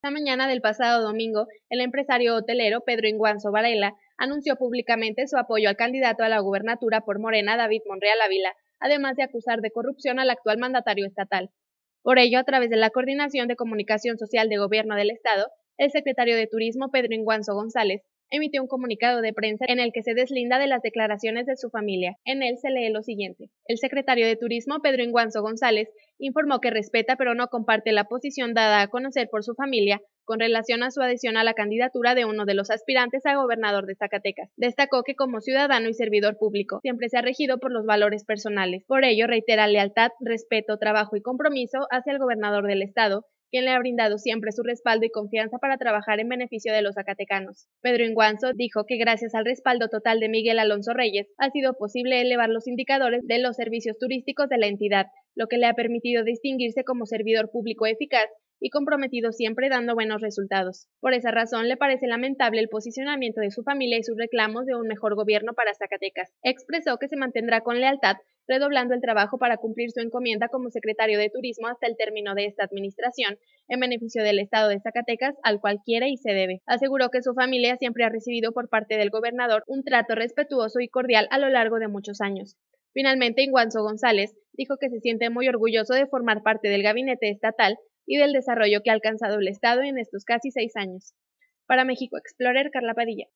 La mañana del pasado domingo, el empresario hotelero Pedro Inguanzo Varela anunció públicamente su apoyo al candidato a la gubernatura por Morena, David Monreal Ávila, además de acusar de corrupción al actual mandatario estatal. Por ello, a través de la Coordinación de Comunicación Social de Gobierno del Estado, el secretario de Turismo Pedro Inguanzo González emitió un comunicado de prensa en el que se deslinda de las declaraciones de su familia. En él se lee lo siguiente. El secretario de Turismo, Pedro Inguanzo González, informó que respeta pero no comparte la posición dada a conocer por su familia con relación a su adhesión a la candidatura de uno de los aspirantes a gobernador de Zacatecas. Destacó que como ciudadano y servidor público siempre se ha regido por los valores personales. Por ello, reitera lealtad, respeto, trabajo y compromiso hacia el gobernador del estado, quien le ha brindado siempre su respaldo y confianza para trabajar en beneficio de los zacatecanos. Pedro Inguanzo dijo que gracias al respaldo total de Miguel Alonso Reyes ha sido posible elevar los indicadores de los servicios turísticos de la entidad, lo que le ha permitido distinguirse como servidor público eficaz y comprometido siempre dando buenos resultados. Por esa razón, le parece lamentable el posicionamiento de su familia y sus reclamos de un mejor gobierno para Zacatecas. Expresó que se mantendrá con lealtad, redoblando el trabajo para cumplir su encomienda como secretario de Turismo hasta el término de esta administración, en beneficio del Estado de Zacatecas, al cual quiere y se debe. Aseguró que su familia siempre ha recibido por parte del gobernador un trato respetuoso y cordial a lo largo de muchos años. Finalmente, Inguanzo González dijo que se siente muy orgulloso de formar parte del gabinete estatal y del desarrollo que ha alcanzado el Estado en estos casi seis años. Para México Explorer, Carla Padilla.